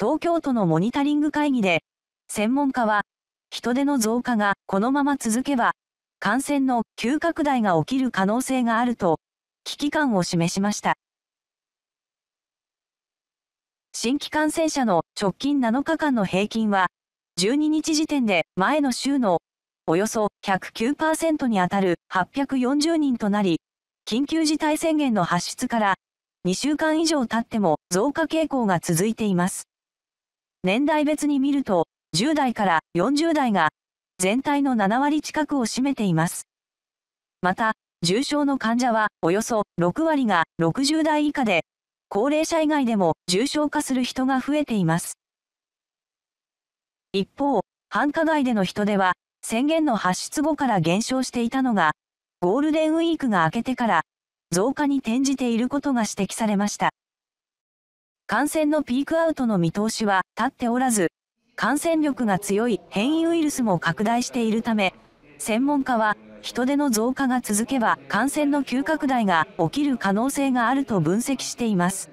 東京都のモニタリング会議で、専門家は、人出の増加がこのまま続けば、感染の急拡大が起きる可能性があると、危機感を示しました。新規感染者の直近7日間の平均は、12日時点で前の週のおよそ109%にあたる840人となり、緊急事態宣言の発出から2週間以上経っても増加傾向が続いています。年代別に見ると、10代から40代が全体の7割近くを占めています。また、重症の患者はおよそ6割が60代以下で、高齢者以外でも重症化する人が増えています。一方、繁華街での人出は宣言の発出後から減少していたのが、ゴールデンウィークが明けてから増加に転じていることが指摘されました。感染のピークアウトの見通しは立っておらず、感染力が強い変異ウイルスも拡大しているため、専門家は人出の増加が続けば感染の急拡大が起きる可能性があると分析しています。